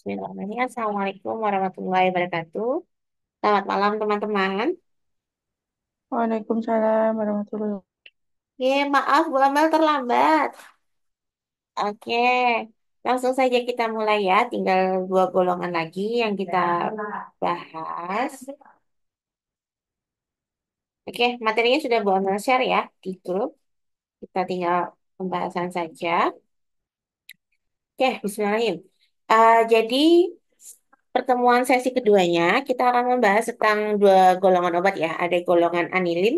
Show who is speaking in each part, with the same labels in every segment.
Speaker 1: Bismillahirrahmanirrahim. Assalamualaikum warahmatullahi wabarakatuh. Selamat malam teman-teman. Waalaikumsalam warahmatullahi wabarakatuh. Oke, maaf Bu Amel terlambat. Oke, langsung saja kita mulai ya. Tinggal dua golongan lagi yang kita bahas. Oke, materinya sudah Bu Amel share ya di grup. Kita tinggal pembahasan saja. Oke, Bismillahirrahmanirrahim. Uh, jadi pertemuan sesi keduanya kita akan membahas tentang dua golongan obat ya. Ada golongan anilin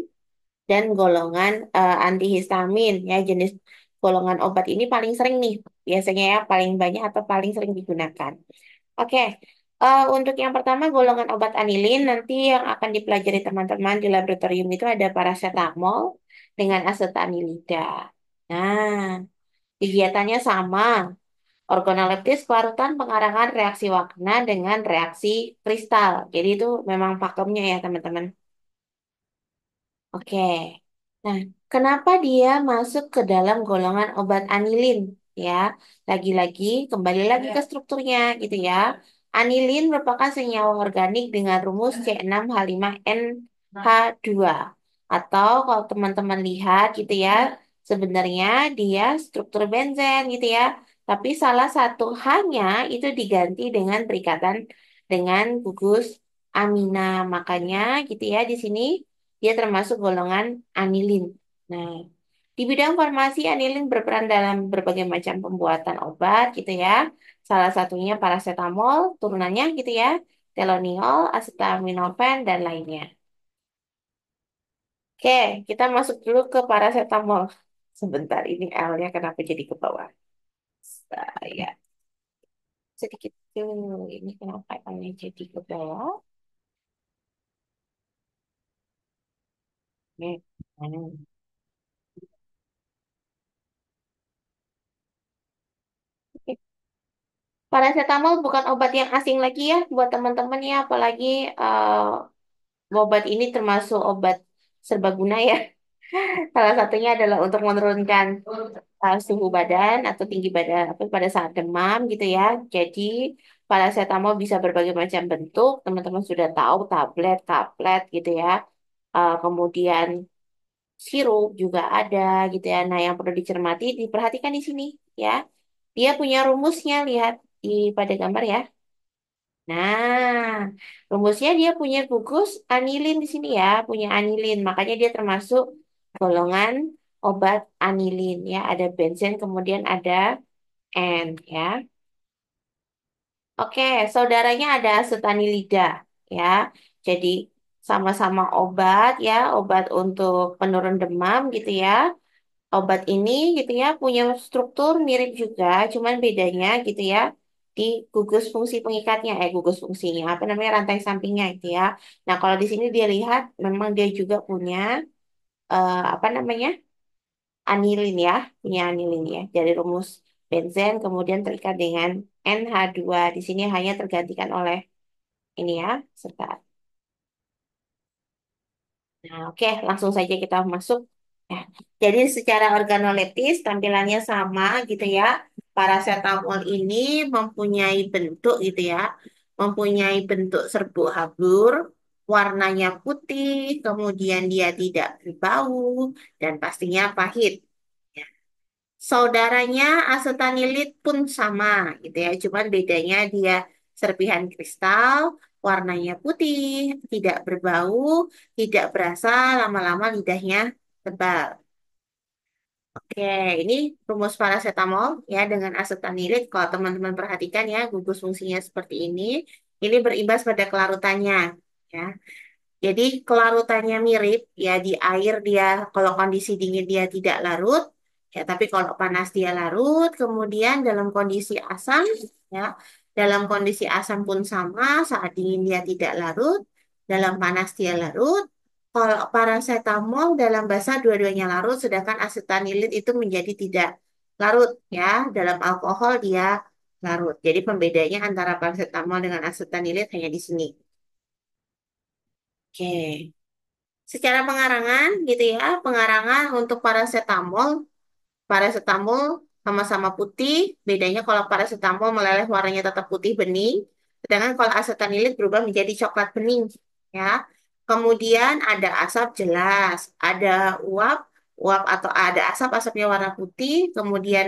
Speaker 1: dan golongan uh, antihistamin ya. Jenis golongan obat ini paling sering nih biasanya ya paling banyak atau paling sering digunakan. Oke, uh, untuk yang pertama golongan obat anilin nanti yang akan dipelajari teman-teman di laboratorium itu ada paracetamol dengan asetanilida. Nah, kegiatannya sama Organoleptis pelarutan pengarangan, reaksi warna dengan reaksi kristal. Jadi itu memang pakemnya ya, teman-teman. Oke. Nah, kenapa dia masuk ke dalam golongan obat anilin? Ya, lagi-lagi kembali lagi iya. ke strukturnya gitu ya. Anilin merupakan senyawa organik dengan rumus iya. C6H5NH2. Iya. Atau kalau teman-teman lihat gitu ya, sebenarnya dia struktur benzen gitu ya tapi salah satu hanya itu diganti dengan perikatan dengan gugus amina. Makanya gitu ya di sini dia termasuk golongan anilin. Nah, di bidang farmasi anilin berperan dalam berbagai macam pembuatan obat gitu ya. Salah satunya paracetamol, turunannya gitu ya, teloniol, acetaminophen dan lainnya. Oke, kita masuk dulu ke paracetamol. Sebentar, ini L-nya kenapa jadi ke bawah. Saya sedikit dulu. Ini kenapa ini jadi ke bawah? Oke. Paracetamol bukan obat yang asing lagi ya buat teman-teman ya, apalagi uh, obat ini termasuk obat serbaguna ya. Salah satunya adalah untuk menurunkan uh, suhu badan atau tinggi badan apa, pada saat demam gitu ya. Jadi paracetamol bisa berbagai macam bentuk. Teman-teman sudah tahu tablet, tablet gitu ya. Uh, kemudian sirup juga ada gitu ya. Nah, yang perlu dicermati, diperhatikan di sini ya. Dia punya rumusnya lihat di pada gambar ya. Nah, rumusnya dia punya gugus anilin di sini ya, punya anilin. Makanya dia termasuk golongan obat anilin ya ada benzen kemudian ada N ya oke saudaranya ada acetanilida ya jadi sama-sama obat ya obat untuk penurun demam gitu ya obat ini gitu ya punya struktur mirip juga cuman bedanya gitu ya di gugus fungsi pengikatnya eh gugus fungsinya apa namanya rantai sampingnya gitu ya nah kalau di sini dia lihat memang dia juga punya uh, apa namanya anilin ya, punya anilin ya dari rumus benzen kemudian terikat dengan NH2. Di sini hanya tergantikan oleh ini ya, serta Nah, oke, langsung saja kita masuk. Ya. Jadi secara organoleptis tampilannya sama gitu ya. Parasetamol ini mempunyai bentuk gitu ya, mempunyai bentuk serbuk habur, warnanya putih, kemudian dia tidak berbau, dan pastinya pahit. Ya. Saudaranya asetanilit pun sama gitu ya, cuman bedanya dia serpihan kristal, warnanya putih, tidak berbau, tidak berasa, lama-lama lidahnya tebal. Oke, ini rumus paracetamol ya dengan asetanilit. Kalau teman-teman perhatikan ya, gugus fungsinya seperti ini. Ini berimbas pada kelarutannya ya. Jadi kelarutannya mirip ya di air dia kalau kondisi dingin dia tidak larut ya tapi kalau panas dia larut kemudian dalam kondisi asam ya dalam kondisi asam pun sama saat dingin dia tidak larut dalam panas dia larut kalau parasetamol dalam basa dua-duanya larut sedangkan asetanilin itu menjadi tidak larut ya dalam alkohol dia larut. Jadi pembedanya antara paracetamol dengan asetanilit hanya di sini. Oke. Secara pengarangan gitu ya, pengarangan untuk parasetamol, parasetamol sama-sama putih, bedanya kalau parasetamol meleleh warnanya tetap putih bening, sedangkan kalau asetanilid berubah menjadi coklat bening ya. Kemudian ada asap jelas, ada uap, uap atau ada asap, asapnya warna putih, kemudian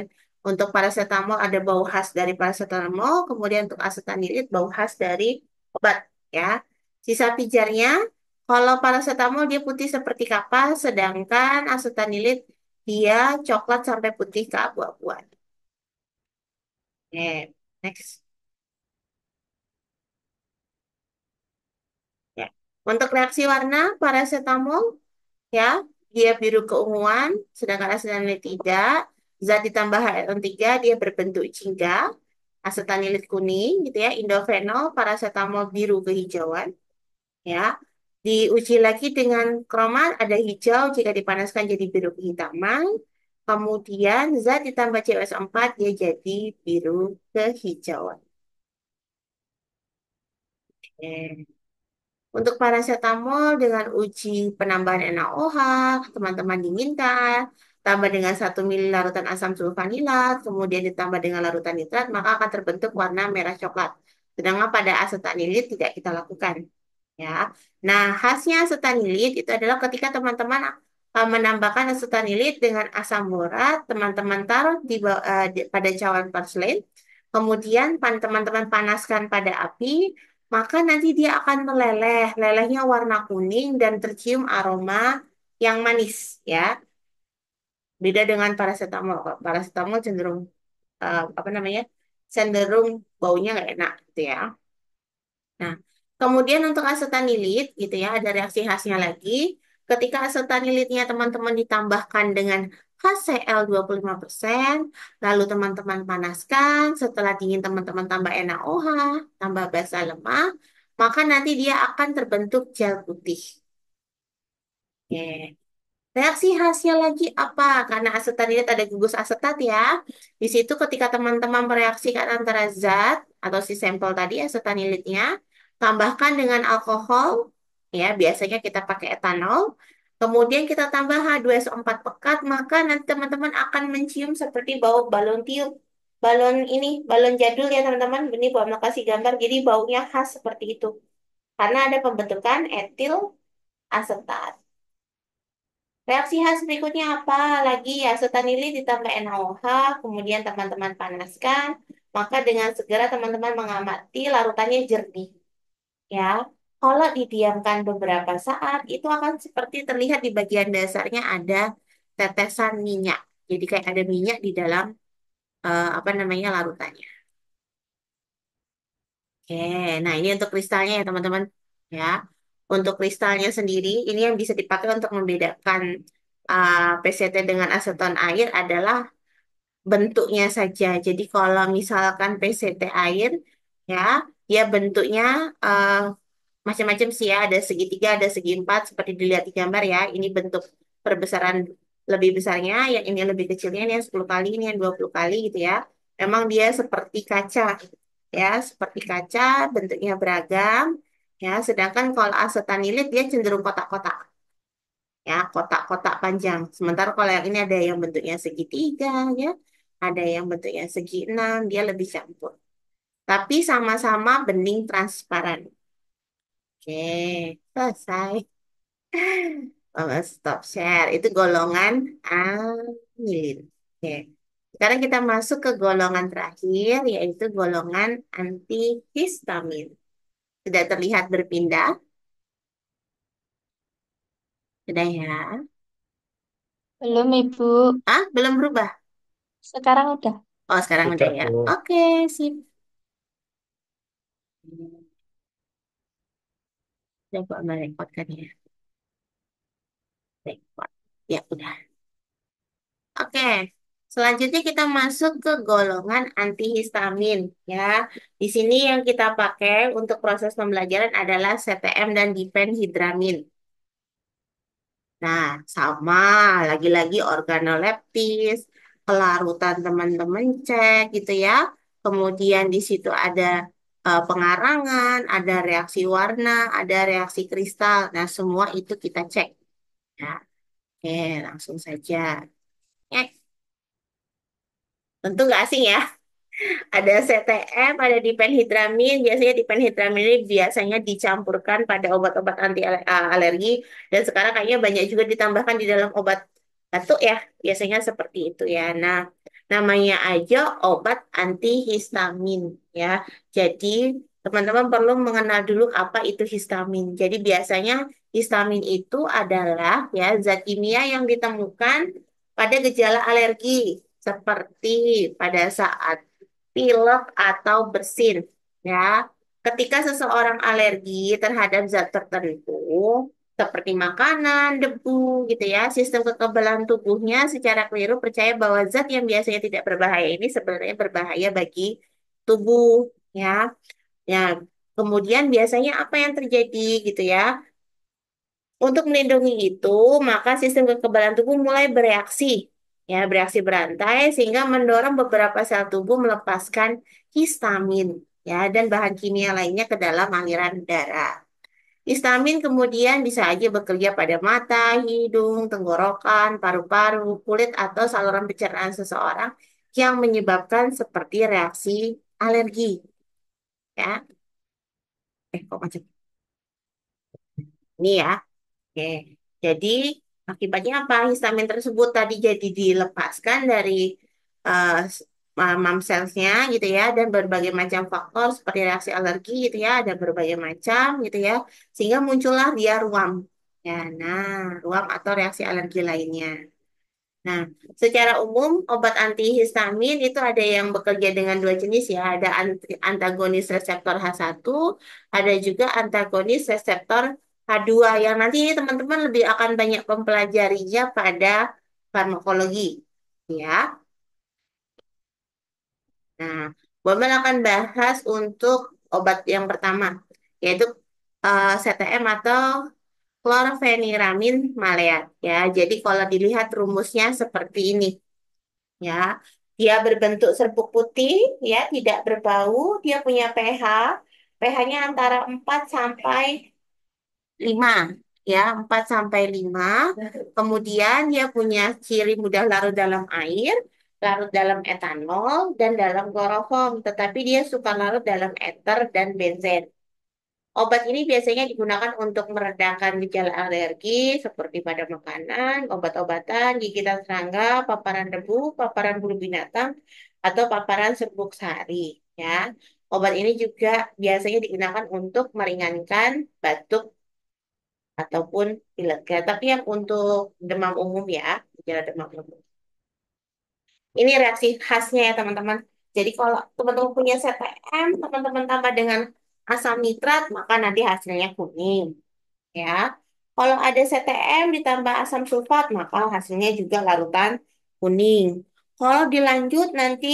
Speaker 1: untuk parasetamol ada bau khas dari parasetamol, kemudian untuk asetanilid bau khas dari obat ya. Sisa pijarnya, kalau paracetamol dia putih seperti kapas, sedangkan asetanilid dia coklat sampai putih ke abu-abuan. Yeah, next. Ya. Untuk reaksi warna paracetamol, ya, dia biru keunguan, sedangkan asetanilid tidak. Zat ditambah HLN3, dia berbentuk jingga. Asetanilid kuning, gitu ya, indofenol, paracetamol biru kehijauan ya. Diuji lagi dengan kromat ada hijau jika dipanaskan jadi biru kehitaman. Kemudian zat ditambah CS 4 dia jadi biru kehijauan. Oke. Untuk paracetamol dengan uji penambahan NaOH, teman-teman diminta tambah dengan satu ml larutan asam sulfanilat, kemudian ditambah dengan larutan nitrat, maka akan terbentuk warna merah coklat. Sedangkan pada asetanilit tidak kita lakukan ya. Nah, khasnya sutanilit itu adalah ketika teman-teman eh, menambahkan sutanilit dengan asam borat, teman-teman taruh di, uh, pada cawan porselen, kemudian pan- teman-teman panaskan pada api, maka nanti dia akan meleleh. Lelehnya warna kuning dan tercium aroma yang manis, ya. Beda dengan parasetamol. Parasetamol cenderung uh, apa namanya? cenderung baunya nggak enak gitu ya. Nah, Kemudian untuk asetanilit gitu ya, ada reaksi khasnya lagi. Ketika asetanilitnya teman-teman ditambahkan dengan HCl 25%, lalu teman-teman panaskan, setelah dingin teman-teman tambah NaOH, tambah basa lemah, maka nanti dia akan terbentuk gel putih. Oke. Reaksi khasnya lagi apa? Karena asetanilit ada gugus asetat ya. Di situ ketika teman-teman mereaksikan antara zat atau si sampel tadi asetanilitnya tambahkan dengan alkohol, ya biasanya kita pakai etanol, kemudian kita tambah H2SO4 pekat, maka nanti teman-teman akan mencium seperti bau balon tiup, balon ini, balon jadul ya teman-teman, ini buat makasih gambar, jadi baunya khas seperti itu. Karena ada pembentukan etil asetat. Reaksi khas berikutnya apa? Lagi ya, ini ditambah NaOH, kemudian teman-teman panaskan, maka dengan segera teman-teman mengamati larutannya jernih ya. Kalau didiamkan beberapa saat, itu akan seperti terlihat di bagian dasarnya ada tetesan minyak. Jadi kayak ada minyak di dalam uh, apa namanya larutannya. Oke, nah ini untuk kristalnya ya teman-teman ya. Untuk kristalnya sendiri, ini yang bisa dipakai untuk membedakan uh, eh, PCT dengan aseton air adalah bentuknya saja. Jadi kalau misalkan PCT air, ya dia ya, bentuknya eh, macam-macam sih ya ada segitiga ada segi empat seperti dilihat di gambar ya ini bentuk perbesaran lebih besarnya yang ini lebih kecilnya ini yang 10 kali ini yang puluh kali gitu ya emang dia seperti kaca ya seperti kaca bentuknya beragam ya sedangkan kalau asetanilit dia cenderung kotak-kotak ya kotak-kotak panjang sementara kalau yang ini ada yang bentuknya segitiga ya ada yang bentuknya segi enam dia lebih campur tapi sama-sama bening transparan. Oke, selesai. stop share. Itu golongan anilin. Oke. Sekarang kita masuk ke golongan terakhir, yaitu golongan antihistamin. Sudah terlihat berpindah? Sudah ya? Belum, Ibu. Ah, belum berubah? Sekarang udah. Oh, sekarang udah, udah ya. Bu. Oke, sip. Coba merekodkan merepotkan ya. rekod Ya udah. Oke. Selanjutnya kita masuk ke golongan antihistamin ya. Di sini yang kita pakai untuk proses pembelajaran adalah CTM dan diphenhidramin. Nah, sama lagi-lagi organoleptis, kelarutan teman-teman cek gitu ya. Kemudian di situ ada Eh, pengarangan, ada reaksi warna, ada reaksi kristal. Nah, semua itu kita cek. Ya. Oke, langsung saja. Next. Tentu nggak asing ya. Ada CTM, ada dipenhidramin. Biasanya dipenhidramin ini biasanya dicampurkan pada obat-obat anti eh, alergi. Dan sekarang kayaknya banyak juga ditambahkan di dalam obat batuk ya. Biasanya seperti itu ya. Nah, namanya aja obat antihistamin ya. Jadi teman-teman perlu mengenal dulu apa itu histamin. Jadi biasanya histamin itu adalah ya zat kimia yang ditemukan pada gejala alergi seperti pada saat pilek atau bersin ya. Ketika seseorang alergi terhadap zat tertentu, seperti makanan, debu, gitu ya. Sistem kekebalan tubuhnya secara keliru percaya bahwa zat yang biasanya tidak berbahaya ini sebenarnya berbahaya bagi tubuh, ya. Ya, kemudian biasanya apa yang terjadi, gitu ya? Untuk melindungi itu, maka sistem kekebalan tubuh mulai bereaksi, ya, bereaksi berantai sehingga mendorong beberapa sel tubuh melepaskan histamin, ya, dan bahan kimia lainnya ke dalam aliran darah. Histamin kemudian bisa aja bekerja pada mata, hidung, tenggorokan, paru-paru, kulit, atau saluran pencernaan seseorang yang menyebabkan seperti reaksi alergi. Ya. Eh, kok macet? Ini ya. Oke. Jadi, akibatnya apa? Histamin tersebut tadi jadi dilepaskan dari uh, mam nya gitu ya dan berbagai macam faktor seperti reaksi alergi gitu ya ada berbagai macam gitu ya sehingga muncullah dia ruam ya nah ruam atau reaksi alergi lainnya nah secara umum obat antihistamin itu ada yang bekerja dengan dua jenis ya ada antagonis reseptor H1 ada juga antagonis reseptor H2 yang nanti teman-teman lebih akan banyak mempelajarinya pada farmakologi ya Nah, Bomen akan bahas untuk obat yang pertama, yaitu uh, eh, CTM atau klorfeniramin maleat. Ya, jadi kalau dilihat rumusnya seperti ini. Ya, dia berbentuk serbuk putih, ya, tidak berbau, dia punya pH, pH-nya antara 4 sampai 5, ya, 4 sampai 5. Kemudian dia punya ciri mudah larut dalam air, larut dalam etanol dan dalam kloroform, tetapi dia suka larut dalam eter dan benzen. Obat ini biasanya digunakan untuk meredakan gejala alergi seperti pada makanan, obat-obatan, gigitan serangga, paparan debu, paparan bulu binatang, atau paparan serbuk sari. Ya, obat ini juga biasanya digunakan untuk meringankan batuk ataupun pilek. Ya, tapi yang untuk demam umum ya, gejala demam umum. Ini reaksi khasnya ya teman-teman. Jadi kalau teman-teman punya CTM, teman-teman tambah dengan asam nitrat, maka nanti hasilnya kuning. Ya. Kalau ada CTM ditambah asam sulfat, maka hasilnya juga larutan kuning. Kalau dilanjut nanti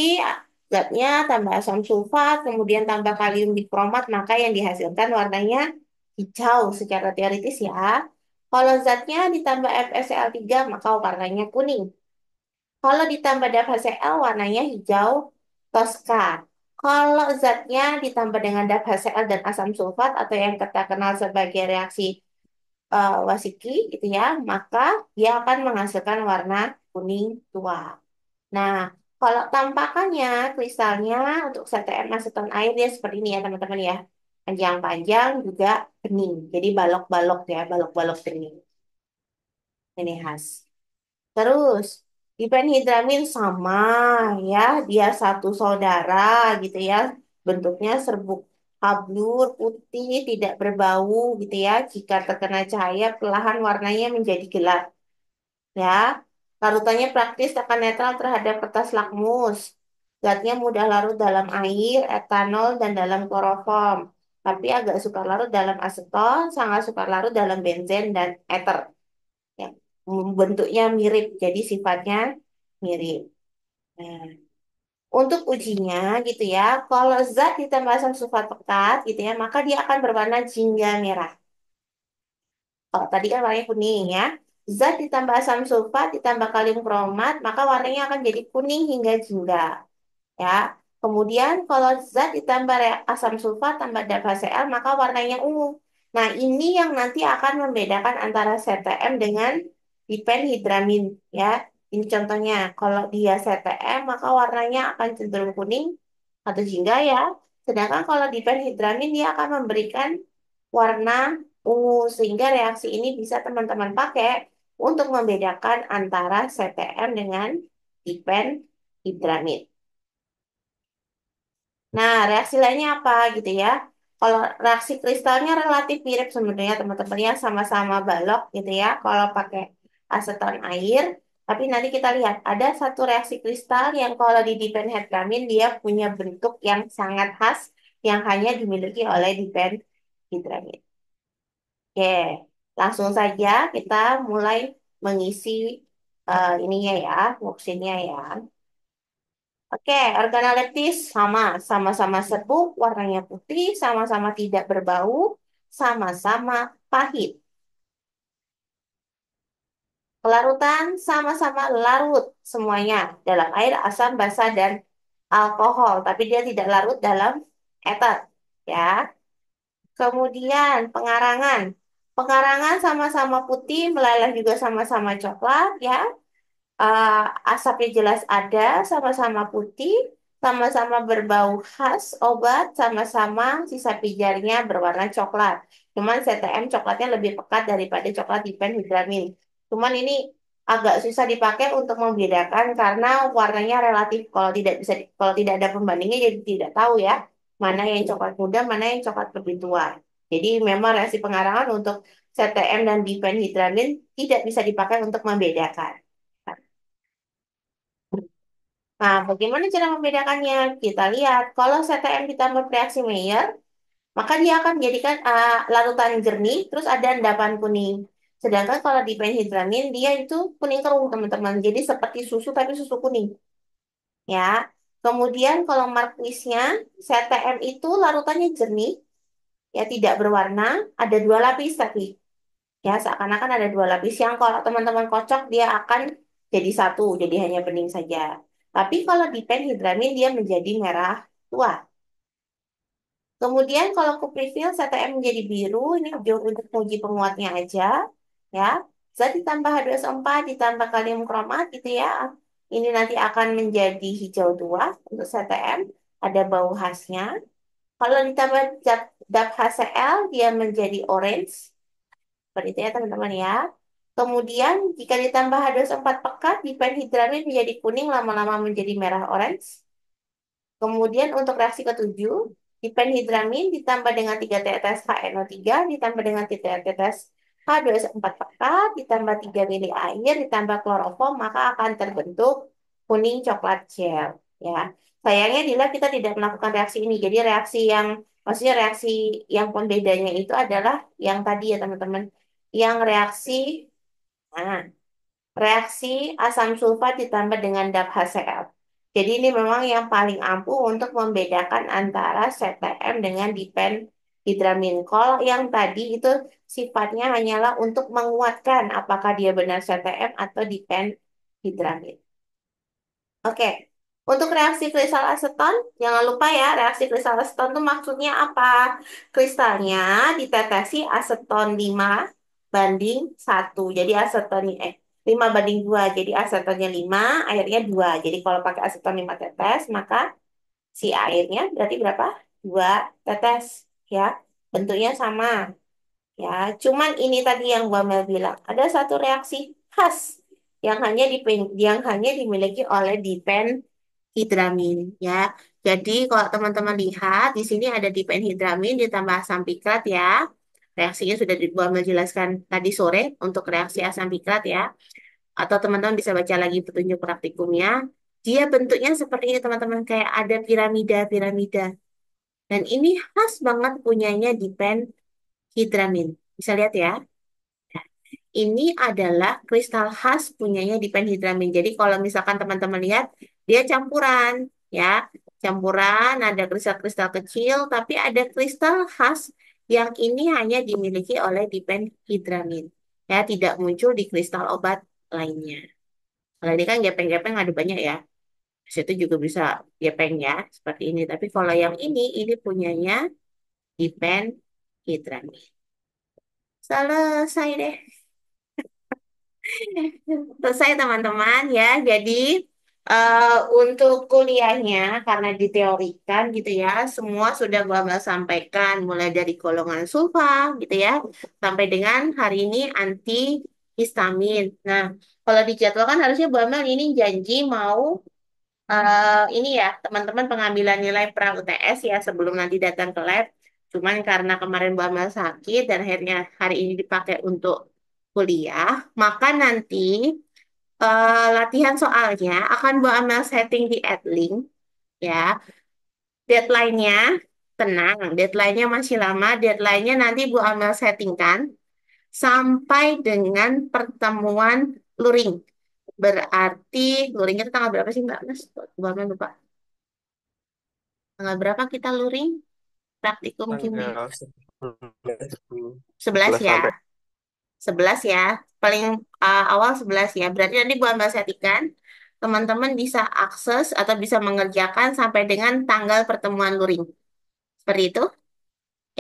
Speaker 1: zatnya tambah asam sulfat, kemudian tambah kalium dikromat, maka yang dihasilkan warnanya hijau secara teoritis ya. Kalau zatnya ditambah FSL3, maka warnanya kuning. Kalau ditambah dap HCl warnanya hijau toska. Kalau zatnya ditambah dengan dap HCl dan asam sulfat atau yang kita kenal sebagai reaksi uh, Wasiki gitu ya, maka dia akan menghasilkan warna kuning tua. Nah, kalau tampakannya kristalnya untuk CTM aseton air dia seperti ini ya teman-teman ya. Panjang-panjang juga bening. Jadi balok-balok ya, balok-balok bening. Ini khas. Terus Dipenhidramin sama ya, dia satu saudara gitu ya, bentuknya serbuk hablur putih tidak berbau gitu ya. Jika terkena cahaya perlahan warnanya menjadi gelap. Ya. Larutannya praktis akan netral terhadap kertas lakmus. Zatnya mudah larut dalam air, etanol, dan dalam kloroform. Tapi agak sukar larut dalam aseton, sangat sukar larut dalam benzen dan eter. Hmm, bentuknya mirip, jadi sifatnya mirip. Nah, untuk ujinya gitu ya, kalau zat ditambah asam sulfat pekat gitu ya, maka dia akan berwarna jingga merah. Oh, tadi kan warnanya kuning ya. Zat ditambah asam sulfat ditambah kalium kromat, maka warnanya akan jadi kuning hingga jingga. Ya. Kemudian kalau zat ditambah asam sulfat tambah CL, maka warnanya ungu. Nah, ini yang nanti akan membedakan antara CTM dengan Depend hidramin ya. Ini contohnya, kalau dia CTM maka warnanya akan cenderung kuning atau jingga ya. Sedangkan kalau depend hidramin dia akan memberikan warna ungu sehingga reaksi ini bisa teman-teman pakai untuk membedakan antara CTM dengan hidramin. Nah, reaksi lainnya apa gitu ya? Kalau reaksi kristalnya relatif mirip sebenarnya teman-teman ya sama-sama balok gitu ya. Kalau pakai aseton air. Tapi nanti kita lihat ada satu reaksi kristal yang kalau di diphenhydramine dia punya bentuk yang sangat khas yang hanya dimiliki oleh diphenhydramine. Oke, langsung saja kita mulai mengisi uh, ininya ya, worksheetnya ya. Oke, organoleptis sama, sama-sama serbuk, warnanya putih, sama-sama tidak berbau, sama-sama pahit. Pelarutan sama-sama larut semuanya dalam air asam basa dan alkohol, tapi dia tidak larut dalam eter, ya. Kemudian pengarangan. Pengarangan sama-sama putih, meleleh juga sama-sama coklat, ya. Uh, asapnya jelas ada, sama-sama putih, sama-sama berbau khas obat, sama-sama sisa pijarnya berwarna coklat. Cuman CTM coklatnya lebih pekat daripada coklat dipen hidramin. Cuman ini agak susah dipakai untuk membedakan karena warnanya relatif. Kalau tidak bisa kalau tidak ada pembandingnya jadi tidak tahu ya mana yang iya. coklat muda, mana yang coklat lebih tua. Jadi memang reaksi pengarangan untuk CTM dan diphenhidramin tidak bisa dipakai untuk membedakan. Nah, bagaimana cara membedakannya? Kita lihat, kalau CTM ditambah reaksi Meyer, maka dia akan menjadikan uh, larutan jernih, terus ada endapan kuning. Sedangkan kalau di penhidramin dia itu kuning keruh teman-teman. Jadi seperti susu tapi susu kuning. Ya. Kemudian kalau markwisnya CTM itu larutannya jernih ya tidak berwarna, ada dua lapis tapi ya seakan-akan ada dua lapis yang kalau teman-teman kocok dia akan jadi satu, jadi hanya bening saja. Tapi kalau di penhidramin dia menjadi merah tua. Kemudian kalau kuprifil CTM menjadi biru, ini untuk menguji penguatnya aja ya. Zat ditambah H2SO4 ditambah kalium kromat gitu ya. Ini nanti akan menjadi hijau tua untuk CTM, ada bau khasnya. Kalau ditambah zat DAP HCl dia menjadi orange. Seperti itu ya teman-teman ya. Kemudian jika ditambah h 2 so 4 pekat, dipenhidramin menjadi kuning lama-lama menjadi merah orange. Kemudian untuk reaksi ketujuh, dipenhidramin ditambah dengan 3 tetes HNO3 ditambah dengan 3 tetes H2S4 pekat ditambah 3 mili air ditambah kloroform maka akan terbentuk kuning coklat gel ya. Sayangnya bila kita tidak melakukan reaksi ini, jadi reaksi yang maksudnya reaksi yang pembedanya itu adalah yang tadi ya teman-teman, yang reaksi nah, reaksi asam sulfat ditambah dengan DAP-HCl. Jadi ini memang yang paling ampuh untuk membedakan antara CTM dengan dipen hidramin. kol yang tadi itu sifatnya hanyalah untuk menguatkan apakah dia benar CTM atau depend hidramin. Oke, untuk reaksi kristal aseton, jangan lupa ya, reaksi kristal aseton itu maksudnya apa? Kristalnya ditetesi aseton 5 banding 1. Jadi aseton eh 5 banding 2. Jadi asetonnya 5, airnya 2. Jadi kalau pakai aseton 5 tetes, maka si airnya berarti berapa? 2 tetes ya bentuknya sama ya cuman ini tadi yang Mbak Mel bilang ada satu reaksi khas yang hanya di yang hanya dimiliki oleh dipenhidramin ya jadi kalau teman-teman lihat di sini ada dipenhidramin ditambah asam pikrat ya reaksinya sudah Mbak Mel jelaskan tadi sore untuk reaksi asam pikrat ya atau teman-teman bisa baca lagi petunjuk praktikumnya dia bentuknya seperti ini teman-teman kayak ada piramida piramida dan ini khas banget punyanya di brand Bisa lihat ya. Nah, ini adalah kristal khas punyanya di brand Jadi kalau misalkan teman-teman lihat, dia campuran ya. Campuran, ada kristal-kristal kecil, tapi ada kristal khas yang ini hanya dimiliki oleh Dipen Hidramin. Ya, tidak muncul di kristal obat lainnya. Kalau ini kan gepeng-gepeng ada banyak ya di situ juga bisa gepeng ya seperti ini tapi kalau yang ini ini punyanya Ipen Hidrami selesai deh selesai teman-teman ya jadi uh, untuk kuliahnya karena diteorikan gitu ya semua sudah Baba sampaikan mulai dari golongan sulfa gitu ya sampai dengan hari ini anti histamin. Nah, kalau dijadwalkan harusnya Amel ini janji mau uh, ini ya teman-teman pengambilan nilai pra UTS ya sebelum nanti datang ke lab. Cuman karena kemarin Bu Amel sakit dan akhirnya hari ini dipakai untuk kuliah, maka nanti uh, latihan soalnya akan Bu Amel setting di Adlink ya. Deadline-nya tenang, deadline-nya masih lama, deadline-nya nanti Bu Amel settingkan sampai dengan pertemuan luring Berarti luringnya itu tanggal berapa sih Mbak Mas? Mbak lupa. Tanggal berapa kita luring? Praktikum kimia. sebelas ya. sebelas ya. Paling uh, awal sebelas ya. Berarti nanti Bu Mbak Setikan, teman-teman bisa akses atau bisa mengerjakan sampai dengan tanggal pertemuan luring. Seperti itu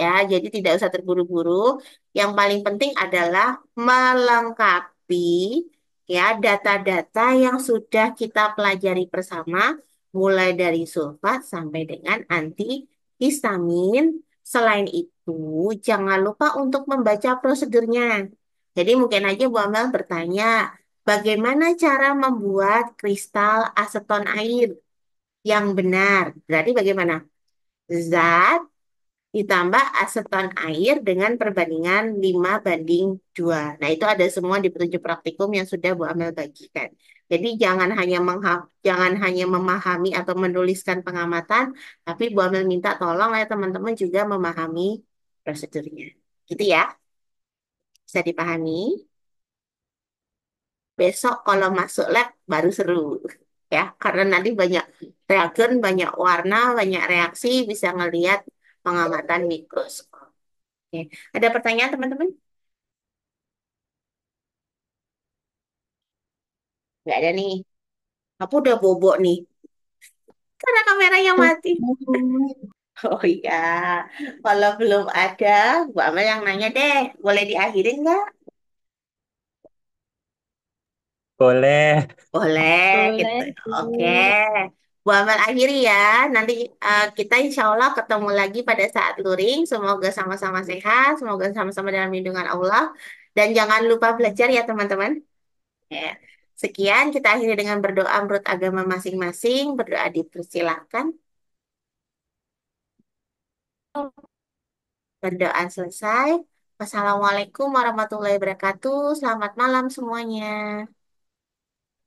Speaker 1: ya. Jadi tidak usah terburu-buru. Yang paling penting adalah melengkapi ya data-data yang sudah kita pelajari bersama mulai dari sulfat sampai dengan antihistamin. Selain itu, jangan lupa untuk membaca prosedurnya. Jadi mungkin aja Bu Amel bertanya, bagaimana cara membuat kristal aseton air yang benar? Berarti bagaimana? Zat ditambah aseton air dengan perbandingan 5 banding 2. Nah, itu ada semua di petunjuk praktikum yang sudah Bu Amel bagikan. Jadi jangan hanya jangan hanya memahami atau menuliskan pengamatan, tapi Bu Amel minta tolong ya teman-teman juga memahami prosedurnya. Gitu ya. Bisa dipahami? Besok kalau masuk lab baru seru ya, karena nanti banyak reagen, banyak warna, banyak reaksi, bisa ngelihat pengamatan mikroskop. Oke. Ada pertanyaan teman-teman? Gak ada nih. Apa udah bobok nih. Karena kameranya mati. Oh iya, kalau belum ada, Bu Amel yang nanya deh, boleh diakhirin nggak? Boleh. Boleh, gitu. Boleh. Gitu. Oke. Amel akhiri ya. Nanti uh, kita insya Allah ketemu lagi pada saat luring. Semoga sama-sama sehat, semoga sama-sama dalam lindungan Allah. Dan jangan lupa belajar ya teman-teman. Ya. Sekian, kita akhiri dengan berdoa menurut agama masing-masing. Berdoa dipersilahkan. Berdoa selesai. Wassalamualaikum warahmatullahi wabarakatuh. Selamat malam semuanya.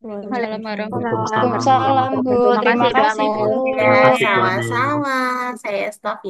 Speaker 1: Waalaikumsalam halo Terima kasih, Bu. Terima iya, kasih, Bu. Sama-sama. Saya stop ya.